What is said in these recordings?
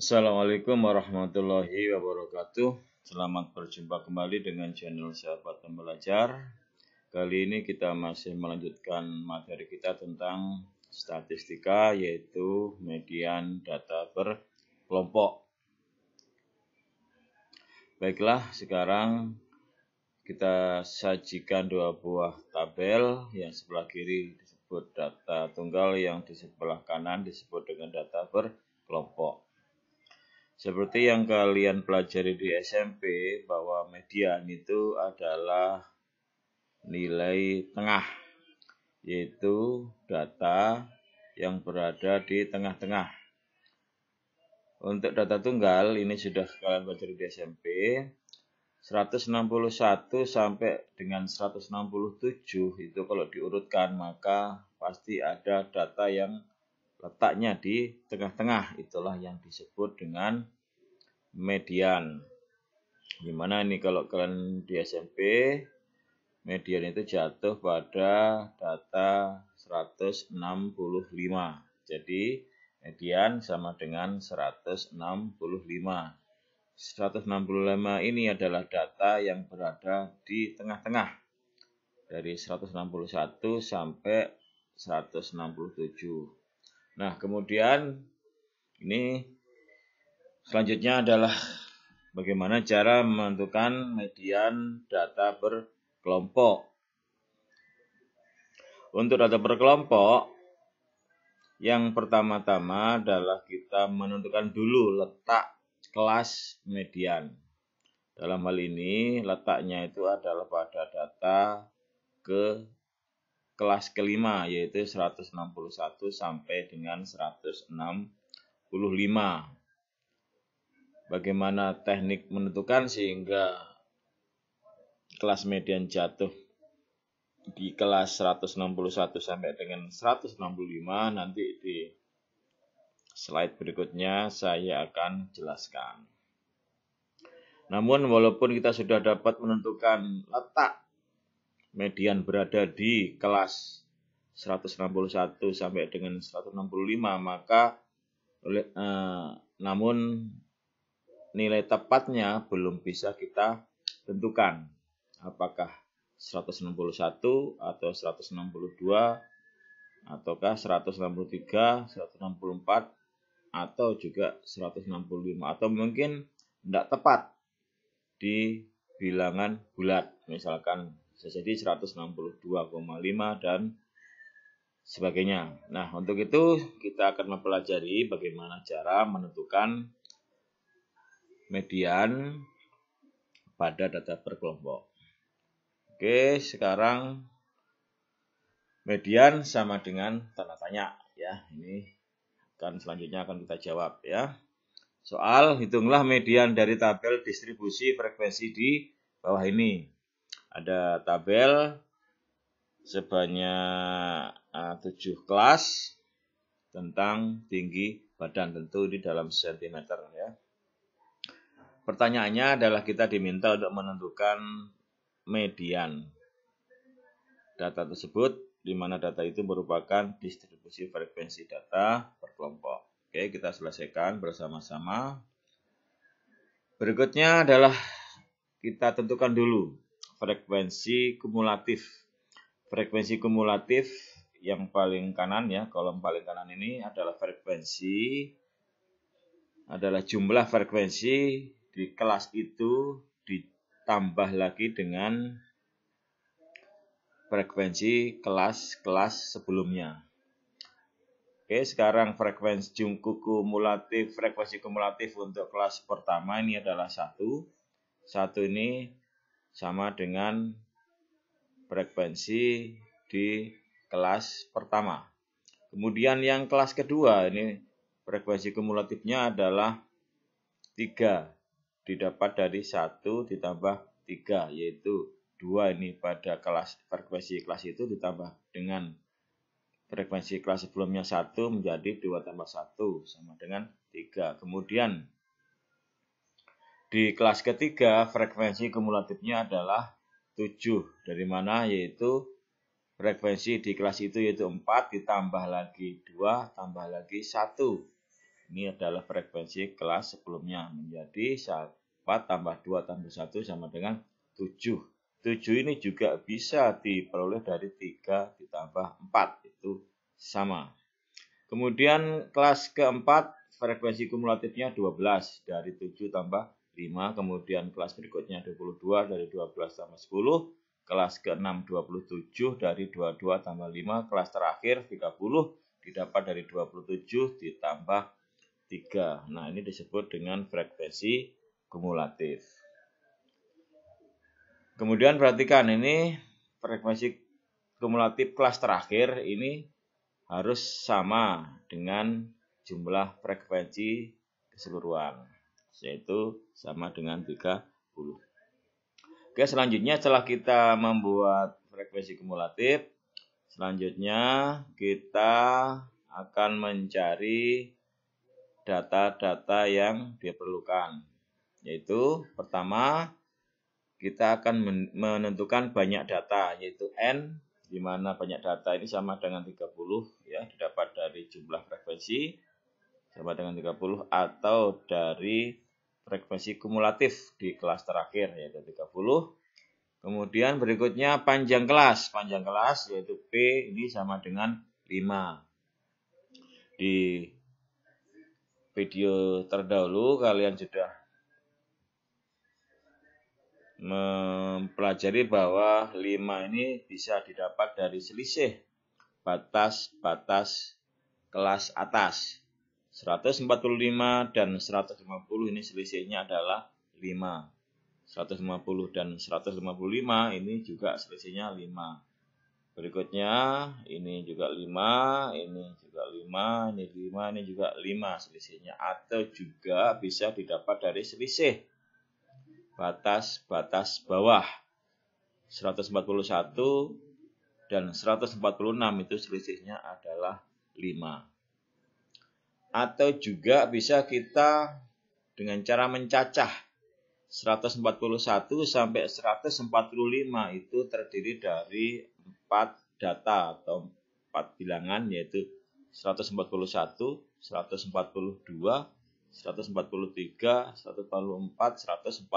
Assalamualaikum warahmatullahi wabarakatuh. Selamat berjumpa kembali dengan channel Sahabat Pembelajar. Kali ini kita masih melanjutkan materi kita tentang statistika yaitu median data per kelompok. Baiklah, sekarang kita sajikan dua buah tabel yang sebelah kiri disebut data tunggal yang di sebelah kanan disebut dengan data per kelompok. Seperti yang kalian pelajari di SMP bahwa median itu adalah nilai tengah yaitu data yang berada di tengah-tengah. Untuk data tunggal ini sudah kalian pelajari di SMP 161 sampai dengan 167 itu kalau diurutkan maka pasti ada data yang letaknya di tengah-tengah itulah yang disebut dengan median gimana ini kalau kalian di SMP median itu jatuh pada data 165 jadi median sama dengan 165 165 ini adalah data yang berada di tengah-tengah dari 161 sampai 167 Nah, kemudian ini selanjutnya adalah bagaimana cara menentukan median data berkelompok. Untuk data berkelompok, yang pertama-tama adalah kita menentukan dulu letak kelas median. Dalam hal ini letaknya itu adalah pada data ke kelas kelima yaitu 161 sampai dengan 165. Bagaimana teknik menentukan sehingga kelas median jatuh di kelas 161 sampai dengan 165 nanti di slide berikutnya saya akan jelaskan. Namun walaupun kita sudah dapat menentukan letak median berada di kelas 161 sampai dengan 165 maka eh, namun nilai tepatnya belum bisa kita tentukan apakah 161 atau 162 ataukah 163, 164 atau juga 165 atau mungkin tidak tepat di bilangan bulat misalkan bisa jadi 162,5 dan sebagainya. Nah, untuk itu kita akan mempelajari bagaimana cara menentukan median pada data berkelompok. Oke, sekarang median sama dengan tanda tanya ya. Ini akan selanjutnya akan kita jawab ya. Soal hitunglah median dari tabel distribusi frekuensi di bawah ini ada tabel sebanyak eh, tujuh kelas tentang tinggi badan tentu di dalam sentimeter ya. Pertanyaannya adalah kita diminta untuk menentukan median data tersebut di mana data itu merupakan distribusi frekuensi data per kelompok. Oke, kita selesaikan bersama-sama. Berikutnya adalah kita tentukan dulu frekuensi kumulatif. Frekuensi kumulatif yang paling kanan ya, kolom paling kanan ini adalah frekuensi adalah jumlah frekuensi di kelas itu ditambah lagi dengan frekuensi kelas-kelas sebelumnya. Oke, sekarang frekuensi jumku kumulatif, frekuensi kumulatif untuk kelas pertama ini adalah satu. Satu ini sama dengan frekuensi di kelas pertama. Kemudian yang kelas kedua ini frekuensi kumulatifnya adalah 3 didapat dari 1 ditambah 3 yaitu 2 ini pada kelas frekuensi kelas itu ditambah dengan frekuensi kelas sebelumnya 1 menjadi 2 tambah 1 sama dengan 3. Kemudian di kelas ketiga, frekuensi kumulatifnya adalah 7, dari mana yaitu frekuensi di kelas itu yaitu 4 ditambah lagi 2 tambah lagi 1. Ini adalah frekuensi kelas sebelumnya menjadi 4 tambah 2 tambah 1 sama dengan 7. 7 ini juga bisa diperoleh dari 3 ditambah 4 itu sama. Kemudian kelas keempat frekuensi kumulatifnya 12 dari 7 tambah 5, kemudian kelas berikutnya 22 dari 12 tambah 10, kelas ke-6 27 dari 22 tambah 5, kelas terakhir 30 didapat dari 27 ditambah 3. Nah, ini disebut dengan frekuensi kumulatif. Kemudian perhatikan ini frekuensi kumulatif kelas terakhir ini harus sama dengan jumlah frekuensi keseluruhan yaitu sama dengan 30. Oke, selanjutnya setelah kita membuat frekuensi kumulatif, selanjutnya kita akan mencari data-data yang diperlukan. Yaitu pertama kita akan menentukan banyak data yaitu n di mana banyak data ini sama dengan 30 ya didapat dari jumlah frekuensi sama dengan 30 atau dari frekuensi kumulatif di kelas terakhir yaitu 30. Kemudian berikutnya panjang kelas. Panjang kelas yaitu P ini sama dengan 5. Di video terdahulu kalian sudah mempelajari bahwa 5 ini bisa didapat dari selisih batas-batas kelas atas 145 dan 150 ini selisihnya adalah 5. 150 dan 155 ini juga selisihnya 5. Berikutnya ini juga 5, ini juga 5, ini 5, ini juga 5 selisihnya. Atau juga bisa didapat dari selisih batas-batas bawah. 141 dan 146 itu selisihnya adalah 5 atau juga bisa kita dengan cara mencacah 141 sampai 145 itu terdiri dari 4 data atau 4 bilangan yaitu 141, 142, 143, 144, 145.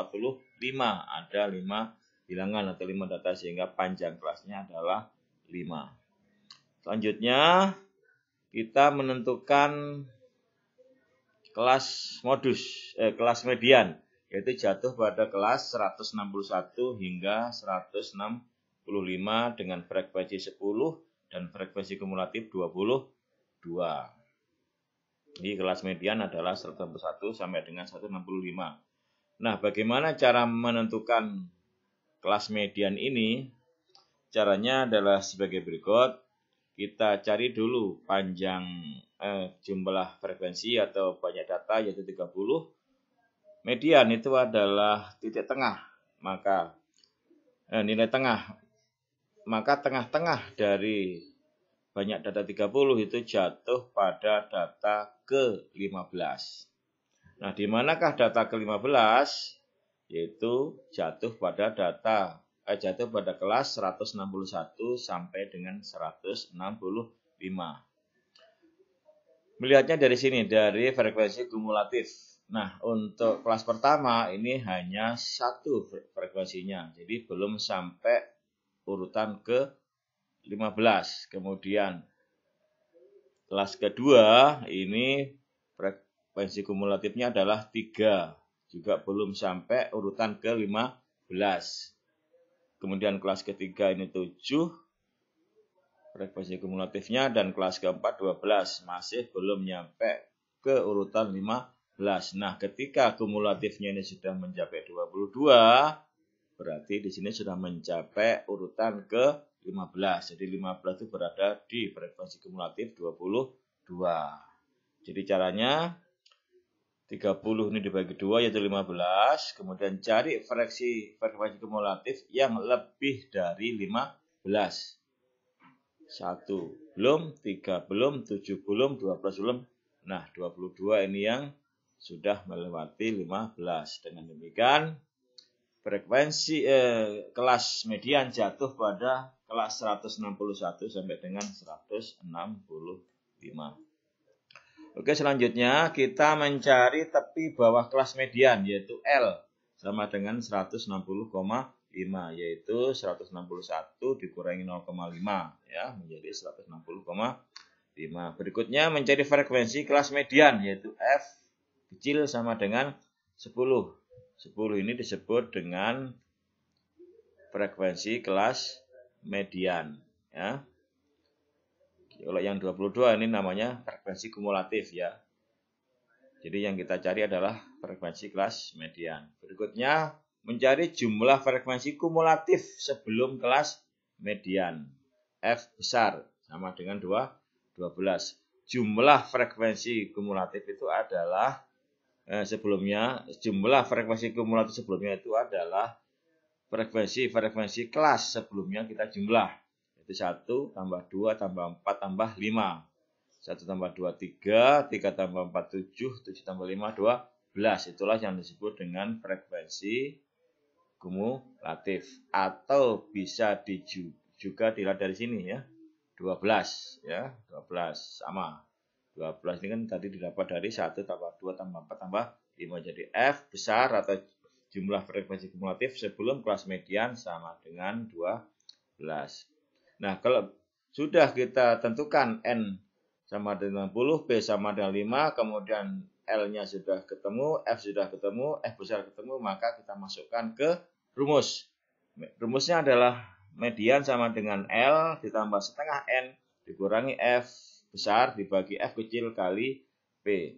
Ada 5 bilangan atau 5 data sehingga panjang kelasnya adalah 5. Selanjutnya kita menentukan kelas modus, eh, kelas median, yaitu jatuh pada kelas 161 hingga 165 dengan frekuensi 10 dan frekuensi kumulatif 22. Jadi kelas median adalah 161 sampai dengan 165. Nah, bagaimana cara menentukan kelas median ini? Caranya adalah sebagai berikut. Kita cari dulu panjang eh, jumlah frekuensi atau banyak data yaitu 30 median itu adalah titik tengah maka eh, nilai tengah maka tengah-tengah dari banyak data 30 itu jatuh pada data ke-15 Nah, di manakah data ke-15? Yaitu jatuh pada data eh, jatuh pada kelas 161 sampai dengan 165 melihatnya dari sini dari frekuensi kumulatif. Nah, untuk kelas pertama ini hanya satu frekuensinya. Jadi belum sampai urutan ke 15. Kemudian kelas kedua ini frekuensi kumulatifnya adalah 3. Juga belum sampai urutan ke 15. Kemudian kelas ketiga ini 7, frekuensi kumulatifnya dan kelas keempat 12 masih belum nyampe ke urutan 15. Nah, ketika kumulatifnya ini sudah mencapai 22, berarti di sini sudah mencapai urutan ke 15. Jadi 15 itu berada di frekuensi kumulatif 22. Jadi caranya 30 ini dibagi 2 yaitu 15, kemudian cari fraksi frekuensi kumulatif yang lebih dari 15 satu belum tiga belum tujuh belum dua belas belum nah dua puluh dua ini yang sudah melewati lima belas dengan demikian frekuensi eh, kelas median jatuh pada kelas 161 sampai dengan 165. Oke, selanjutnya kita mencari tepi bawah kelas median yaitu L sama dengan 160, 5 yaitu 161 dikurangi 0,5 ya menjadi 160,5. Berikutnya mencari frekuensi kelas median yaitu F kecil sama dengan 10. 10 ini disebut dengan frekuensi kelas median ya. Kalau yang 22 ini namanya frekuensi kumulatif ya. Jadi yang kita cari adalah frekuensi kelas median. Berikutnya mencari jumlah frekuensi kumulatif sebelum kelas median. F besar sama dengan 2, 12. Jumlah frekuensi kumulatif itu adalah eh, sebelumnya jumlah frekuensi kumulatif sebelumnya itu adalah frekuensi-frekuensi kelas sebelumnya kita jumlah. Itu 1 tambah 2 tambah 4 tambah 5. 1 tambah 2 3, 3 tambah 4 7, 7 tambah 5 12. Itulah yang disebut dengan frekuensi kumulatif atau bisa di, juga dilihat dari sini ya 12 ya 12 sama 12 ini kan tadi didapat dari 1 tambah 2 tambah 4 tambah 5 jadi F besar atau jumlah frekuensi kumulatif sebelum kelas median sama dengan 12 nah kalau sudah kita tentukan N sama dengan 10 B sama dengan 5 kemudian L-nya sudah ketemu, F sudah ketemu, F besar ketemu, maka kita masukkan ke rumus. Rumusnya adalah median sama dengan L ditambah setengah N dikurangi F besar dibagi F kecil kali P.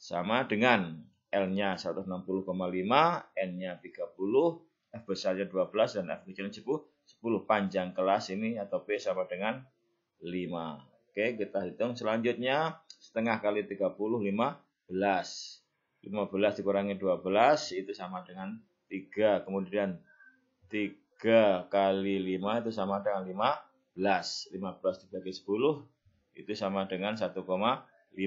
Sama dengan L-nya 160,5, N-nya 30, F besarnya 12, dan F kecilnya 10. 10 panjang kelas ini atau P sama dengan 5. Oke, kita hitung selanjutnya. Setengah kali 35, 15 dikurangi 12 itu sama dengan 3 kemudian 3 kali 5 itu sama dengan 15 15 dibagi 10 itu sama dengan 1,5 160,5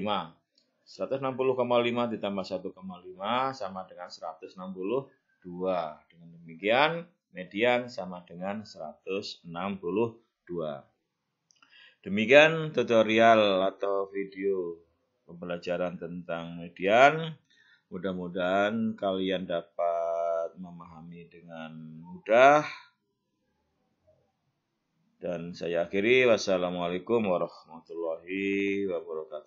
ditambah 1,5 sama dengan 162 dengan demikian median sama dengan 162 Demikian tutorial atau video pembelajaran tentang median. Mudah-mudahan kalian dapat memahami dengan mudah. Dan saya akhiri, wassalamualaikum warahmatullahi wabarakatuh.